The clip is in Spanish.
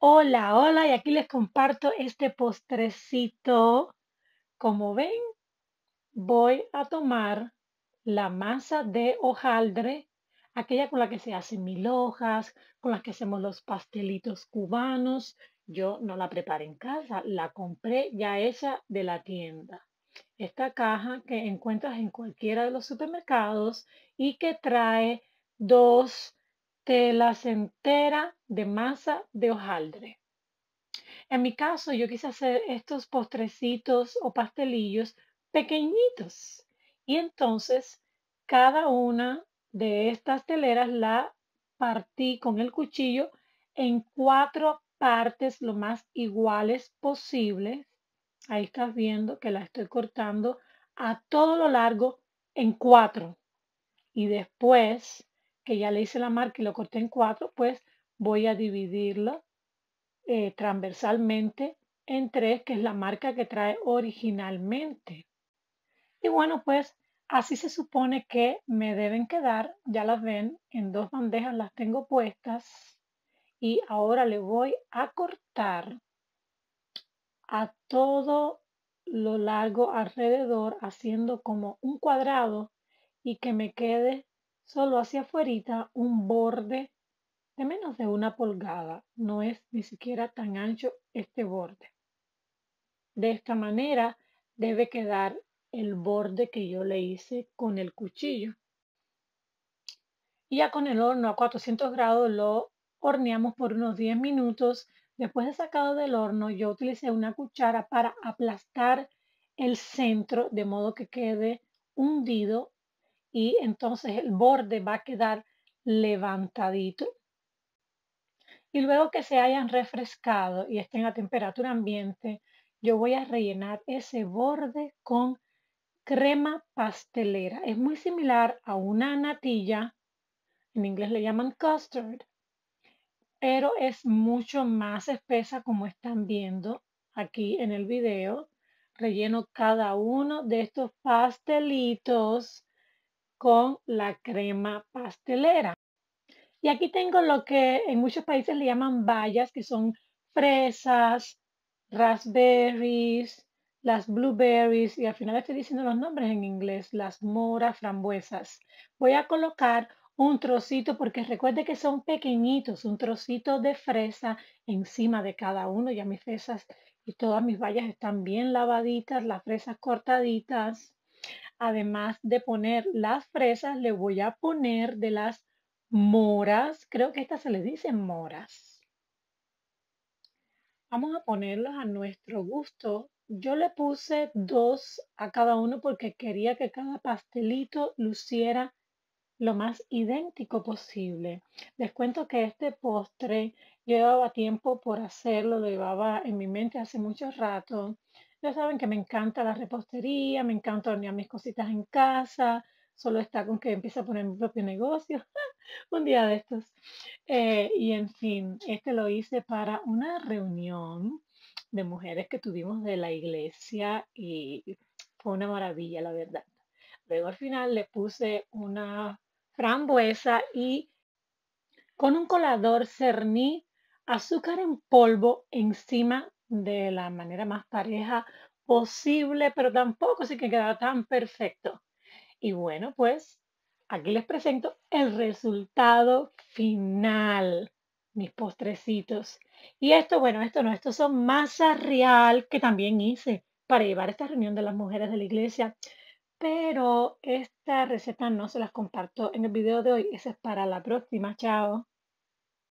Hola, hola, y aquí les comparto este postrecito. Como ven, voy a tomar la masa de hojaldre, aquella con la que se hacen mil hojas, con la que hacemos los pastelitos cubanos. Yo no la preparé en casa, la compré ya hecha de la tienda. Esta caja que encuentras en cualquiera de los supermercados y que trae dos telas enteras de masa de hojaldre. En mi caso, yo quise hacer estos postrecitos o pastelillos pequeñitos. Y entonces, cada una de estas teleras la partí con el cuchillo en cuatro partes lo más iguales posible. Ahí estás viendo que la estoy cortando a todo lo largo en cuatro. Y después que ya le hice la marca y lo corté en cuatro, pues voy a dividirlo eh, transversalmente en tres, que es la marca que trae originalmente. Y bueno, pues así se supone que me deben quedar, ya las ven, en dos bandejas las tengo puestas y ahora le voy a cortar a todo lo largo alrededor haciendo como un cuadrado y que me quede solo hacia afuera un borde de menos de una pulgada. No es ni siquiera tan ancho este borde. De esta manera debe quedar el borde que yo le hice con el cuchillo. Y ya con el horno a 400 grados lo horneamos por unos 10 minutos. Después de sacado del horno, yo utilicé una cuchara para aplastar el centro de modo que quede hundido y entonces el borde va a quedar levantadito. Y luego que se hayan refrescado y estén a temperatura ambiente, yo voy a rellenar ese borde con crema pastelera. Es muy similar a una natilla, en inglés le llaman custard, pero es mucho más espesa como están viendo aquí en el video. Relleno cada uno de estos pastelitos con la crema pastelera. Y aquí tengo lo que en muchos países le llaman bayas, que son fresas, raspberries, las blueberries, y al final estoy diciendo los nombres en inglés, las moras, frambuesas. Voy a colocar un trocito, porque recuerde que son pequeñitos, un trocito de fresa encima de cada uno. Ya mis fresas y todas mis bayas están bien lavaditas, las fresas cortaditas además de poner las fresas, le voy a poner de las moras. Creo que estas se les dicen moras. Vamos a ponerlos a nuestro gusto. Yo le puse dos a cada uno porque quería que cada pastelito luciera lo más idéntico posible. Les cuento que este postre llevaba tiempo por hacerlo, lo llevaba en mi mente hace mucho rato ya saben que me encanta la repostería, me encanta hornear mis cositas en casa, solo está con que empiece a poner mi propio negocio, un día de estos. Eh, y en fin, este lo hice para una reunión de mujeres que tuvimos de la iglesia y fue una maravilla, la verdad. Luego al final le puse una frambuesa y con un colador cerní azúcar en polvo encima de la manera más pareja posible, pero tampoco sí que queda tan perfecto. Y bueno, pues aquí les presento el resultado final, mis postrecitos. Y esto, bueno, esto no, esto son masa real que también hice para llevar esta reunión de las mujeres de la iglesia. Pero esta receta no se las comparto en el video de hoy, esa es para la próxima, chao.